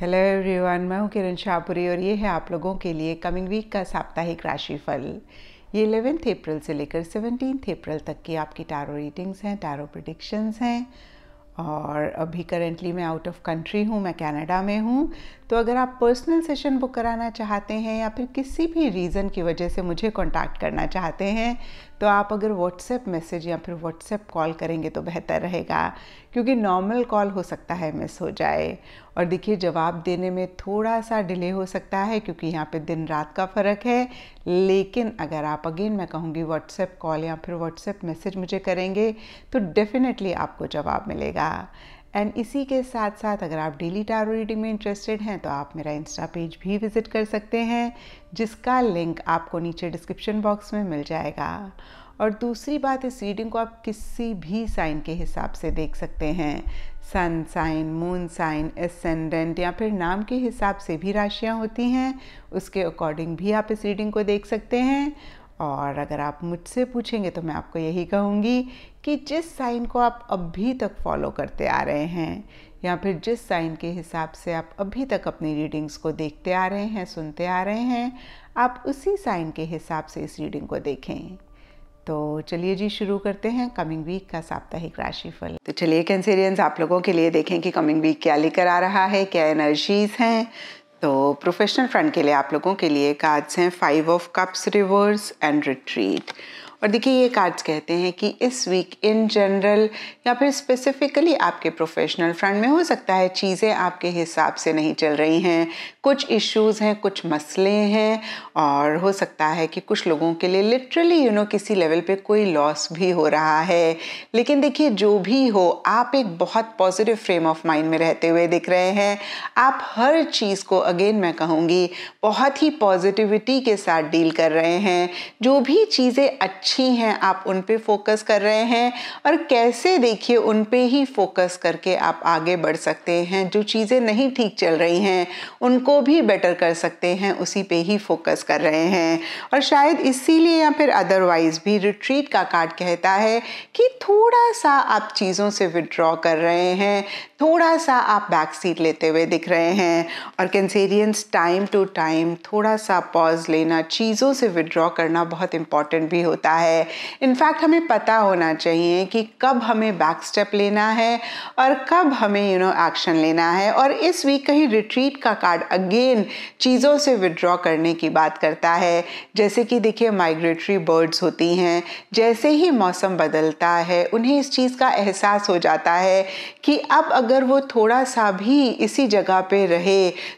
hello everyone मैं हूं किरण शाहपुरी और ये है आप लोगों के लिए कमिंग वीक का साप्ताहिक राशिफल ये इलेवेंथ अप्रैल से लेकर सेवनटीन अप्रैल तक की आपकी टारो रीडिंग्स हैं टारो प्रडिक्शंस हैं और अभी करेंटली मैं आउट ऑफ कंट्री हूँ मैं कनाडा में हूँ तो अगर आप पर्सनल सेशन बुक कराना चाहते हैं या फिर किसी भी रीज़न की वजह से मुझे कांटेक्ट करना चाहते हैं तो आप अगर व्हाट्सएप मैसेज या फिर व्हाट्सएप कॉल करेंगे तो बेहतर रहेगा क्योंकि नॉर्मल कॉल हो सकता है मिस हो जाए और देखिए जवाब देने में थोड़ा सा डिले हो सकता है क्योंकि यहाँ पे दिन रात का फ़र्क है लेकिन अगर आप अगेन मैं कहूँगी व्हाट्सएप कॉल या फिर व्हाट्सएप मैसेज मुझे करेंगे तो डेफ़िनेटली आपको जवाब मिलेगा एंड इसी के साथ साथ अगर आप डेली टारो रीडिंग में इंटरेस्टेड हैं तो आप मेरा इंस्टा पेज भी विज़िट कर सकते हैं जिसका लिंक आपको नीचे डिस्क्रिप्शन बॉक्स में मिल जाएगा और दूसरी बात इस रीडिंग को आप किसी भी साइन के हिसाब से देख सकते हैं sun sign moon sign ascendant या फिर नाम के हिसाब से भी राशियाँ होती हैं उसके अकॉर्डिंग भी आप इस रीडिंग को देख सकते हैं और अगर आप मुझसे पूछेंगे तो मैं आपको यही कहूँगी कि जिस साइन को आप अभी तक फॉलो करते आ रहे हैं या फिर जिस साइन के हिसाब से आप अभी तक अपनी रीडिंग्स को देखते आ रहे हैं सुनते आ रहे हैं आप उसी साइन के हिसाब से इस रीडिंग को देखें तो चलिए जी शुरू करते हैं कमिंग वीक का साप्ताहिक राशिफल तो चलिए कैंसेरियंस आप लोगों के लिए देखें कि कमिंग वीक क्या लेकर आ रहा है क्या एनर्जीज हैं तो प्रोफेशनल फ्रेंड के लिए आप लोगों के लिए कार्ड्स हैं five of cups reverse and retreat और देखिए ये कार्ड्स कहते हैं कि इस वीक इन जनरल या फिर स्पेसिफिकली आपके प्रोफेशनल फ्रंट में हो सकता है चीज़ें आपके हिसाब से नहीं चल रही हैं कुछ इश्यूज़ हैं कुछ मसले हैं और हो सकता है कि कुछ लोगों के लिए लिटरली यू नो किसी लेवल पे कोई लॉस भी हो रहा है लेकिन देखिए जो भी हो आप एक बहुत पॉजिटिव फ्रेम ऑफ माइंड में रहते हुए दिख रहे हैं आप हर चीज़ को अगेन मैं कहूँगी बहुत ही पॉजिटिविटी के साथ डील कर रहे हैं जो भी चीज़ें अच्छी अच्छी हैं आप उन पे फोकस कर रहे हैं और कैसे देखिए उन पे ही फोकस करके आप आगे बढ़ सकते हैं जो चीज़ें नहीं ठीक चल रही हैं उनको भी बेटर कर सकते हैं उसी पे ही फोकस कर रहे हैं और शायद इसीलिए या फिर अदरवाइज़ भी रिट्रीट का कार्ड कहता है कि थोड़ा सा आप चीज़ों से विड्रॉ कर रहे हैं थोड़ा सा आप बैक सीट लेते हुए दिख रहे हैं और कैंसेरियंस टाइम टू टाइम थोड़ा सा पॉज लेना चीज़ों से विड्रॉ करना बहुत इम्पॉर्टेंट भी होता है इनफैक्ट हमें पता होना चाहिए कि कब हमें बैक स्टेप लेना है और कब हमें यू नो एक्शन लेना है और इस वीक कहीं रिट्रीट का कार्ड अगेन चीज़ों से विड्रॉ करने की बात करता है जैसे कि देखिए माइग्रेटरी बर्ड्स होती हैं जैसे ही मौसम बदलता है उन्हें इस चीज़ का एहसास हो जाता है कि अब अगर वो थोड़ा सा भी इसी जगह पे रहे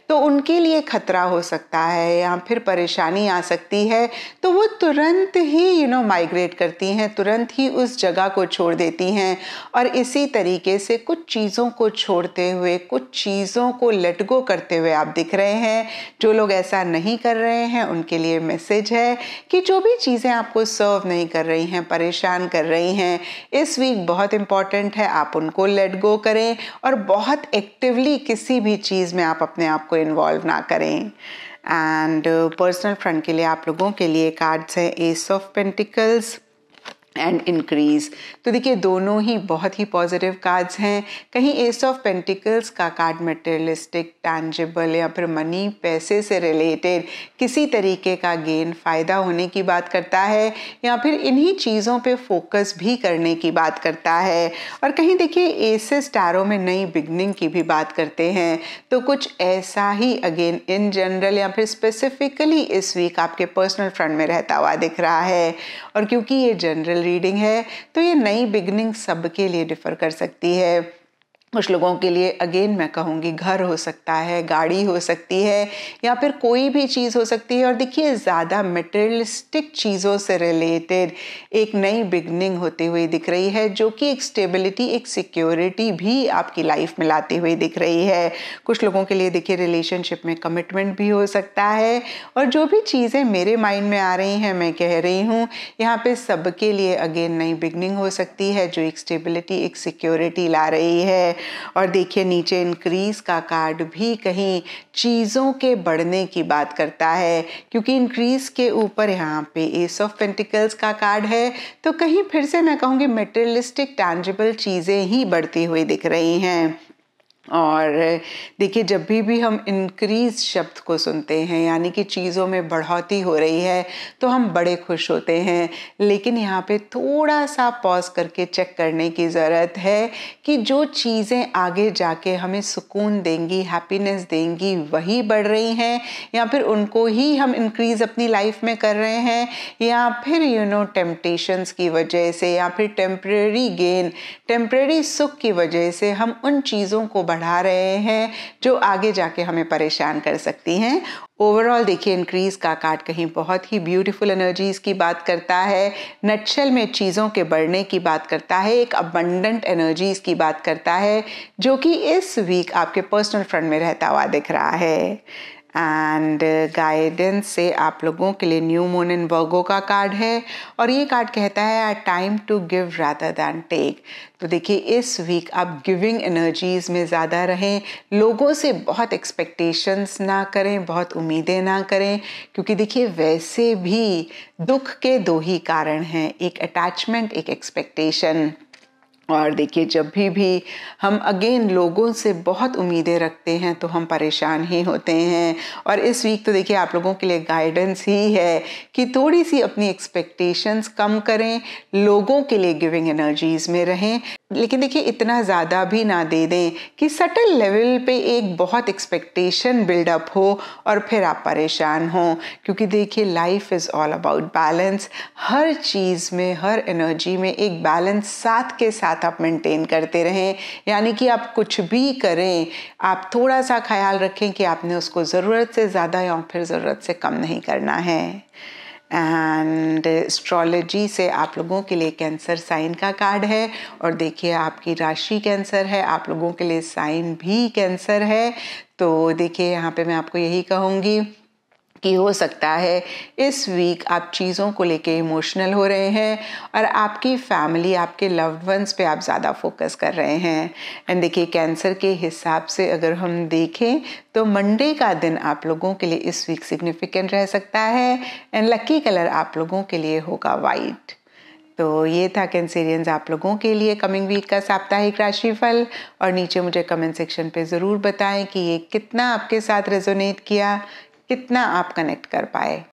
तो उनके लिए खतरा हो सकता है या फिर परेशानी आ सकती है तो वो तुरंत ही यू नो माइग्रेट करती हैं तुरंत ही उस जगह को छोड़ देती हैं और इसी तरीके से कुछ चीज़ों को छोड़ते हुए कुछ चीज़ों को लटगो करते हुए आप दिख रहे हैं जो लोग ऐसा नहीं कर रहे हैं उनके लिए मैसेज है कि जो भी चीज़ें आपको सर्व नहीं कर रही हैं परेशान कर रही हैं इस वीक बहुत इंपॉर्टेंट है आप उनको लेट गो करें और बहुत एक्टिवली किसी भी चीज़ में आप अपने आप को इन्वॉल्व ना करें एंड पर्सनल फ्रेंड के लिए आप लोगों के लिए कार्ड्स हैं ace of pentacles and increase तो देखिए दोनों ही बहुत ही पॉजिटिव कार्ड्स हैं कहीं एस ऑफ पेंटिकल्स का कार्ड मटेरियलिस्टिक टैंजेबल या फिर मनी पैसे से रिलेटेड किसी तरीके का गेन फ़ायदा होने की बात करता है या फिर इन्हीं चीज़ों पे फोकस भी करने की बात करता है और कहीं देखिए एसेस स्टारों में नई बिगनिंग की भी बात करते हैं तो कुछ ऐसा ही अगेन इन जनरल या फिर स्पेसिफिकली इस वीक आपके पर्सनल फ्रंट में रहता हुआ दिख रहा है और क्योंकि ये जनरल रीडिंग है तो ये नई बिगनिंग सबके लिए डिफ़र कर सकती है कुछ लोगों के लिए अगेन मैं कहूँगी घर हो सकता है गाड़ी हो सकती है या फिर कोई भी चीज़ हो सकती है और देखिए ज़्यादा मटेरियलिस्टिक चीज़ों से रिलेटेड एक नई बिगनिंग होती हुई दिख रही है जो कि एक स्टेबिलिटी एक सिक्योरिटी भी आपकी लाइफ में लाती हुई दिख रही है कुछ लोगों के लिए देखिए रिलेशनशिप में कमिटमेंट भी हो सकता है और जो भी चीज़ें मेरे माइंड में आ रही हैं मैं कह रही हूँ यहाँ पर सबके लिए अगेन नई बिगनिंग हो सकती है जो एक स्टेबिलिटी एक सिक्योरिटी ला रही है और देखिए नीचे इंक्रीज़ का कार्ड भी कहीं चीज़ों के बढ़ने की बात करता है क्योंकि इंक्रीज़ के ऊपर यहाँ पे एस ऑफ पेंटिकल्स का कार्ड है तो कहीं फिर से मैं कहूँगी मेटेरियलिस्टिक टैंजिबल चीज़ें ही बढ़ती हुई दिख रही हैं और देखिए जब भी भी हम इंक्रीज शब्द को सुनते हैं यानी कि चीज़ों में बढ़ोतरी हो रही है तो हम बड़े खुश होते हैं लेकिन यहाँ पे थोड़ा सा पॉज करके चेक करने की ज़रूरत है कि जो चीज़ें आगे जाके हमें सुकून देंगी हैप्पीनेस देंगी वही बढ़ रही हैं या फिर उनको ही हम इंक्रीज़ अपनी लाइफ में कर रहे हैं या फिर यू नो टेम्पटेशंस की वजह से या फिर टेम्प्रेरी गेन टेम्प्रेरी सुख की वजह से हम उन चीज़ों को बढ़ बढ़ा रहे हैं जो आगे जाके हमें परेशान कर सकती हैं ओवरऑल देखिए इंक्रीज का कार्ड कहीं बहुत ही ब्यूटीफुल एनर्जीज की बात करता है नक्शल में चीज़ों के बढ़ने की बात करता है एक अबंडेंट एनर्जीज की बात करता है जो कि इस वीक आपके पर्सनल फ्रंट में रहता हुआ दिख रहा है एंड गाइडेंस uh, से आप लोगों के लिए न्यू मून इन वर्गो का कार्ड है और ये कार्ड कहता है I time to give rather than take तो देखिए इस वीक आप गिविंग एनर्जीज में ज़्यादा रहें लोगों से बहुत एक्सपेक्टेशंस ना करें बहुत उम्मीदें ना करें क्योंकि देखिए वैसे भी दुख के दो ही कारण हैं एक अटैचमेंट एक एक्सपेक्टेशन और देखिए जब भी भी हम अगेन लोगों से बहुत उम्मीदें रखते हैं तो हम परेशान ही होते हैं और इस वीक तो देखिए आप लोगों के लिए गाइडेंस ही है कि थोड़ी सी अपनी एक्सपेक्टेशंस कम करें लोगों के लिए गिविंग एनर्जीज़ में रहें लेकिन देखिए इतना ज़्यादा भी ना दे दें कि सटल लेवल पे एक बहुत एक्सपेक्टेशन बिल्डअप हो और फिर आप परेशान हों क्योंकि देखिए life is all about balance हर चीज़ में हर एनर्जी में एक बैलेंस साथ के साथ साथ आप मेंटेन करते रहें यानी कि आप कुछ भी करें आप थोड़ा सा ख्याल रखें कि आपने उसको ज़रूरत से ज़्यादा या फिर ज़रूरत से कम नहीं करना है एंड एस्ट्रोलॉजी से आप लोगों के लिए कैंसर साइन का कार्ड है और देखिए आपकी राशि कैंसर है आप लोगों के लिए साइन भी कैंसर है तो देखिए यहाँ पे मैं आपको यही कहूँगी कि हो सकता है इस वीक आप चीज़ों को लेके इमोशनल हो रहे हैं और आपकी फैमिली आपके लव्ड वंस पे आप ज़्यादा फोकस कर रहे हैं एंड देखिए कैंसर के हिसाब से अगर हम देखें तो मंडे का दिन आप लोगों के लिए इस वीक सिग्निफिकेंट रह सकता है एंड लकी कलर आप लोगों के लिए होगा वाइट तो ये था कैंसेरियंस आप लोगों के लिए कमिंग वीक का साप्ताहिक राशिफल और नीचे मुझे कमेंट सेक्शन पे ज़रूर बताएं कि ये कितना आपके साथ रेजोनेट किया कितना आप कनेक्ट कर पाए